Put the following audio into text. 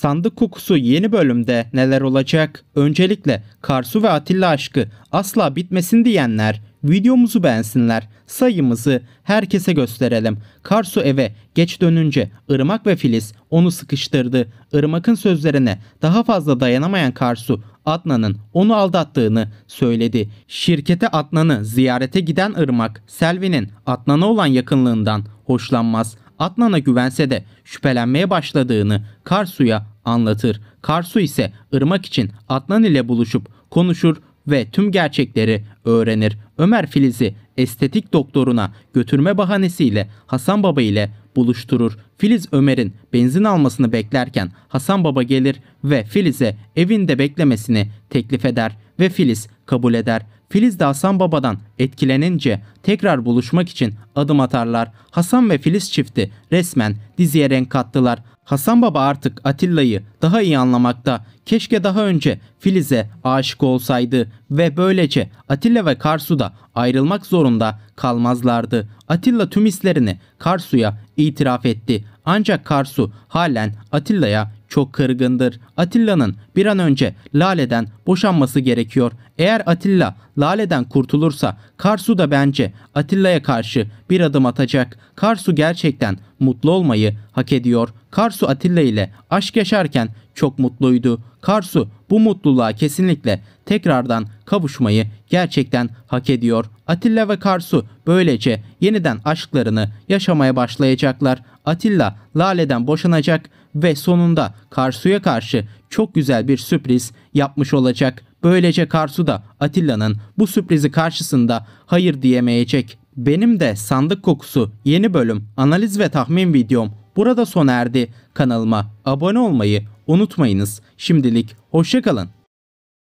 Sandık kokusu yeni bölümde neler olacak? Öncelikle Karsu ve Atilla aşkı asla bitmesin diyenler videomuzu beğensinler. Sayımızı herkese gösterelim. Karsu eve geç dönünce Irmak ve Filiz onu sıkıştırdı. Irmak'ın sözlerine daha fazla dayanamayan Karsu Adnan'ın onu aldattığını söyledi. Şirkete Adnan'ı ziyarete giden Irmak, Selvi'nin Adnan'a olan yakınlığından hoşlanmaz. Adnan'a güvense de şüphelenmeye başladığını Karsu'ya anlatır. Karsu ise ırmak için Adnan ile buluşup konuşur ve tüm gerçekleri öğrenir. Ömer Filiz'i estetik doktoruna götürme bahanesiyle Hasan Baba ile buluşturur. Filiz Ömer'in benzin almasını beklerken Hasan Baba gelir ve Filiz'e evinde beklemesini teklif eder ve Filiz kabul eder. Filiz de Hasan Baba'dan etkilenince tekrar buluşmak için adım atarlar. Hasan ve Filiz çifti resmen diziye renk kattılar. Hasan Baba artık Atilla'yı daha iyi anlamakta. Keşke daha önce Filiz'e aşık olsaydı ve böylece Atilla ve Karsu da ayrılmak zorunda kalmazlardı. Atilla tüm hislerini Karsu'ya itiraf etti. Ancak Karsu halen Atilla'ya çok kırgındır. Atilla'nın bir an önce Lale'den boşanması gerekiyor. Eğer Atilla Lale'den kurtulursa Karsu da bence Atilla'ya karşı bir adım atacak. Karsu gerçekten mutlu olmayı hak ediyor. Karsu Atilla ile aşk yaşarken çok mutluydu. Karsu bu mutluluğa kesinlikle tekrardan kavuşmayı gerçekten hak ediyor. Atilla ve Karsu böylece yeniden aşklarını yaşamaya başlayacaklar. Atilla Lale'den boşanacak ve sonunda Karsu'ya karşı çok güzel bir sürpriz yapmış olacak. Böylece Karsu da Atilla'nın bu sürprizi karşısında hayır diyemeyecek. Benim de sandık kokusu yeni bölüm analiz ve tahmin videom burada sona erdi. Kanalıma abone olmayı, unutmayınız. Şimdilik hoşçakalın.